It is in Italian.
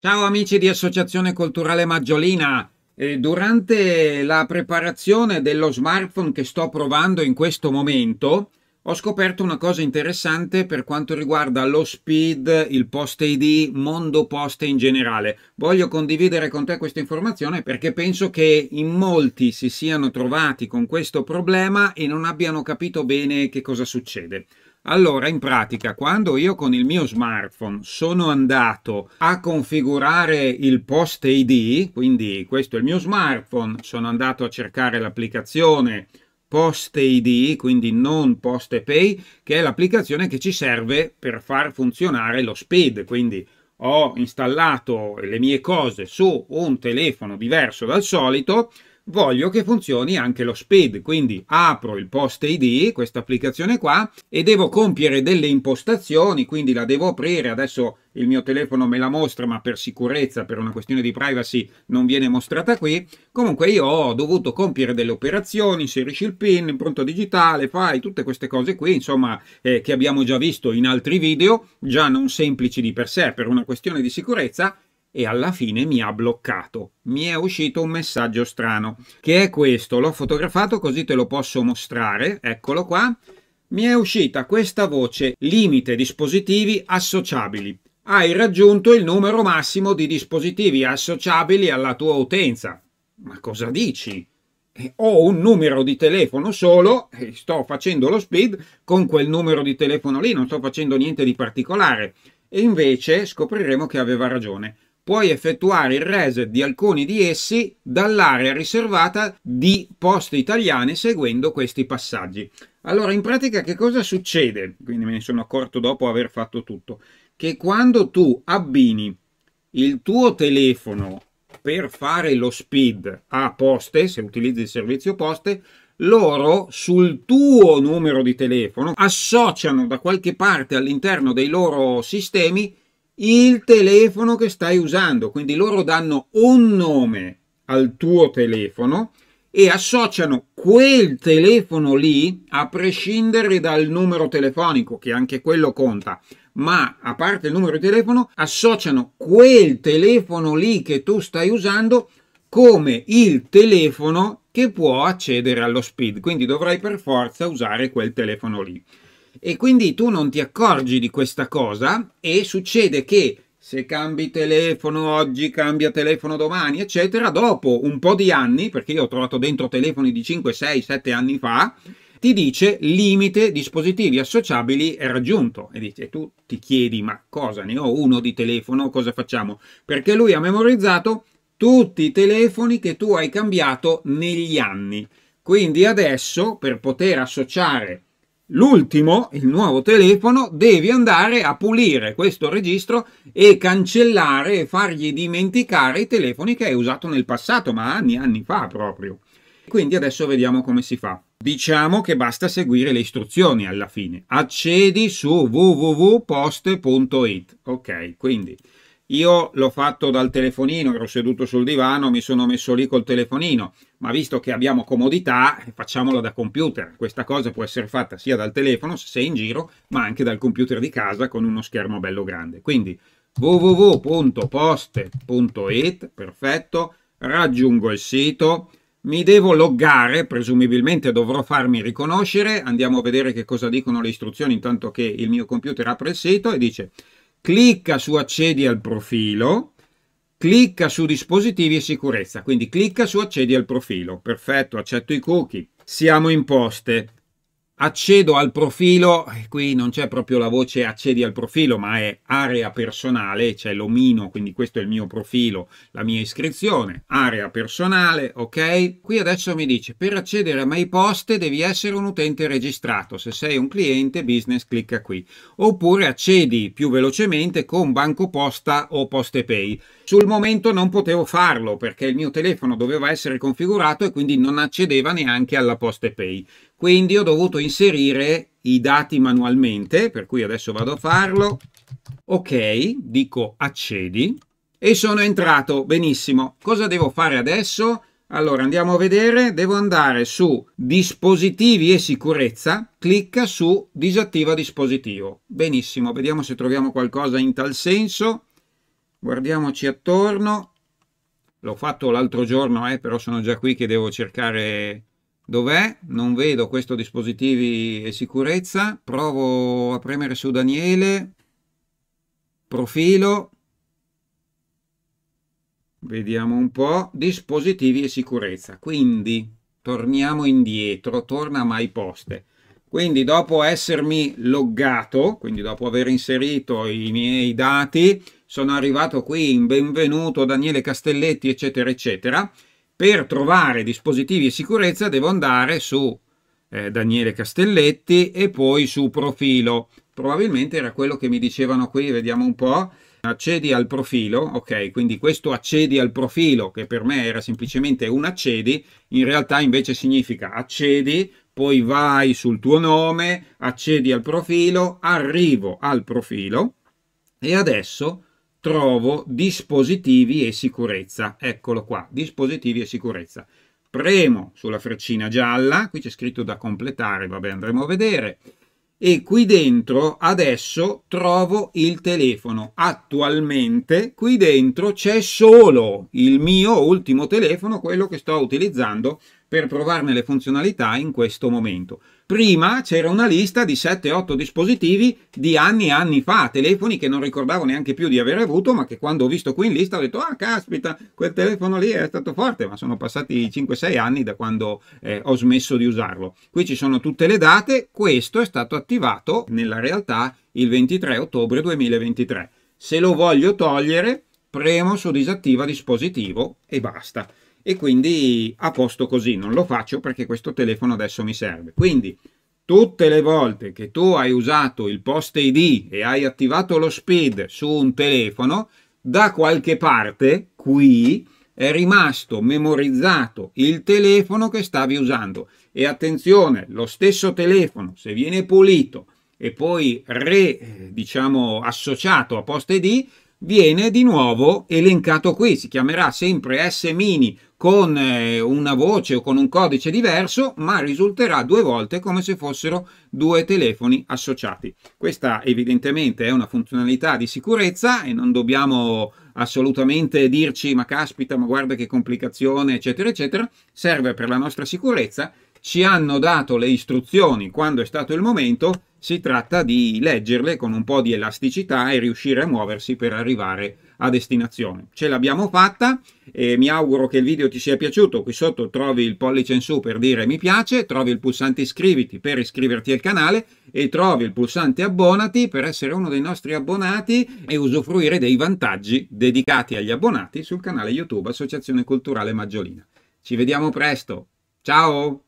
Ciao amici di Associazione Culturale Maggiolina. Eh, durante la preparazione dello smartphone che sto provando in questo momento, ho scoperto una cosa interessante per quanto riguarda lo speed, il post ID, mondo poste in generale. Voglio condividere con te questa informazione perché penso che in molti si siano trovati con questo problema e non abbiano capito bene che cosa succede. Allora, in pratica, quando io con il mio smartphone sono andato a configurare il post ID, quindi questo è il mio smartphone, sono andato a cercare l'applicazione Post ID, quindi non Poste Pay, che è l'applicazione che ci serve per far funzionare lo speed, quindi ho installato le mie cose su un telefono diverso dal solito, voglio che funzioni anche lo speed quindi apro il post ID, questa applicazione qua, e devo compiere delle impostazioni, quindi la devo aprire, adesso il mio telefono me la mostra, ma per sicurezza, per una questione di privacy, non viene mostrata qui. Comunque io ho dovuto compiere delle operazioni, inserisci il PIN, impronta digitale, fai tutte queste cose qui, insomma, eh, che abbiamo già visto in altri video, già non semplici di per sé, per una questione di sicurezza, e alla fine mi ha bloccato. Mi è uscito un messaggio strano, che è questo. L'ho fotografato così te lo posso mostrare. Eccolo qua. Mi è uscita questa voce limite dispositivi associabili. Hai raggiunto il numero massimo di dispositivi associabili alla tua utenza. Ma cosa dici? ho un numero di telefono solo e sto facendo lo speed con quel numero di telefono lì, non sto facendo niente di particolare. E invece scopriremo che aveva ragione puoi effettuare il reset di alcuni di essi dall'area riservata di poste italiane seguendo questi passaggi. Allora, in pratica che cosa succede? Quindi me ne sono accorto dopo aver fatto tutto, che quando tu abbini il tuo telefono per fare lo speed a poste, se utilizzi il servizio poste, loro sul tuo numero di telefono associano da qualche parte all'interno dei loro sistemi il telefono che stai usando. Quindi loro danno un nome al tuo telefono e associano quel telefono lì a prescindere dal numero telefonico, che anche quello conta, ma a parte il numero di telefono, associano quel telefono lì che tu stai usando come il telefono che può accedere allo speed, quindi dovrai per forza usare quel telefono lì e quindi tu non ti accorgi di questa cosa e succede che se cambi telefono oggi, cambia telefono domani, eccetera, dopo un po' di anni, perché io ho trovato dentro telefoni di 5, 6, 7 anni fa, ti dice limite dispositivi associabili è raggiunto e, dice, e tu ti chiedi ma cosa ne ho uno di telefono, cosa facciamo? Perché lui ha memorizzato tutti i telefoni che tu hai cambiato negli anni. Quindi adesso per poter associare L'ultimo, il nuovo telefono, devi andare a pulire questo registro e cancellare e fargli dimenticare i telefoni che hai usato nel passato, ma anni e anni fa proprio. Quindi adesso vediamo come si fa. Diciamo che basta seguire le istruzioni alla fine. Accedi su www.post.it. Ok, quindi io l'ho fatto dal telefonino, ero seduto sul divano, mi sono messo lì col telefonino, ma visto che abbiamo comodità, facciamolo da computer. Questa cosa può essere fatta sia dal telefono, se sei in giro, ma anche dal computer di casa con uno schermo bello grande. Quindi www.poste.it, perfetto, raggiungo il sito, mi devo loggare, presumibilmente dovrò farmi riconoscere, andiamo a vedere che cosa dicono le istruzioni intanto che il mio computer apre il sito e dice clicca su accedi al profilo, clicca su dispositivi e sicurezza, quindi clicca su accedi al profilo, perfetto, accetto i cookie, siamo in poste, accedo al profilo, qui non c'è proprio la voce accedi al profilo, ma è area personale, c'è cioè l'omino, quindi questo è il mio profilo, la mia iscrizione, area personale, ok? Qui adesso mi dice, per accedere a My Post devi essere un utente registrato, se sei un cliente business clicca qui, oppure accedi più velocemente con Banco Posta o Poste Pay. Sul momento non potevo farlo perché il mio telefono doveva essere configurato e quindi non accedeva neanche alla Poste Pay. Quindi ho dovuto inserire i dati manualmente, per cui adesso vado a farlo. Ok, dico accedi e sono entrato. Benissimo. Cosa devo fare adesso? Allora andiamo a vedere, devo andare su dispositivi e sicurezza, clicca su disattiva dispositivo. Benissimo, vediamo se troviamo qualcosa in tal senso. Guardiamoci attorno. L'ho fatto l'altro giorno, eh, però sono già qui che devo cercare Dov'è? Non vedo questo dispositivi e sicurezza. Provo a premere su Daniele. Profilo. Vediamo un po'. Dispositivi e sicurezza. Quindi torniamo indietro, torna a My poste. Quindi dopo essermi loggato, quindi dopo aver inserito i miei dati, sono arrivato qui in benvenuto Daniele Castelletti, eccetera, eccetera per trovare dispositivi di sicurezza devo andare su eh, Daniele Castelletti e poi su profilo. Probabilmente era quello che mi dicevano qui, vediamo un po'. Accedi al profilo, ok, quindi questo accedi al profilo, che per me era semplicemente un accedi, in realtà invece significa accedi, poi vai sul tuo nome, accedi al profilo, arrivo al profilo e adesso trovo dispositivi e sicurezza. Eccolo qua, dispositivi e sicurezza. Premo sulla freccina gialla, qui c'è scritto da completare, vabbè andremo a vedere. E qui dentro adesso trovo il telefono. Attualmente qui dentro c'è solo il mio ultimo telefono, quello che sto utilizzando per provarne le funzionalità in questo momento. Prima c'era una lista di 7-8 dispositivi di anni e anni fa, telefoni che non ricordavo neanche più di aver avuto, ma che quando ho visto qui in lista ho detto, ah caspita, quel telefono lì è stato forte, ma sono passati 5-6 anni da quando eh, ho smesso di usarlo. Qui ci sono tutte le date, questo è stato attivato nella realtà il 23 ottobre 2023. Se lo voglio togliere, premo su disattiva dispositivo e basta e quindi a posto così, non lo faccio perché questo telefono adesso mi serve. Quindi tutte le volte che tu hai usato il post ID e hai attivato lo speed su un telefono, da qualche parte qui è rimasto memorizzato il telefono che stavi usando e attenzione, lo stesso telefono se viene pulito e poi re eh, diciamo associato a post ID viene di nuovo elencato qui, si chiamerà sempre S mini con eh, una voce o con un codice diverso, ma risulterà due volte come se fossero due telefoni associati. Questa evidentemente è una funzionalità di sicurezza e non dobbiamo assolutamente dirci ma caspita, ma guarda che complicazione, eccetera, eccetera, serve per la nostra sicurezza, ci hanno dato le istruzioni quando è stato il momento si tratta di leggerle con un po' di elasticità e riuscire a muoversi per arrivare a destinazione. Ce l'abbiamo fatta e mi auguro che il video ti sia piaciuto. Qui sotto trovi il pollice in su per dire mi piace, trovi il pulsante iscriviti per iscriverti al canale e trovi il pulsante abbonati per essere uno dei nostri abbonati e usufruire dei vantaggi dedicati agli abbonati sul canale YouTube Associazione Culturale Maggiolina. Ci vediamo presto. Ciao!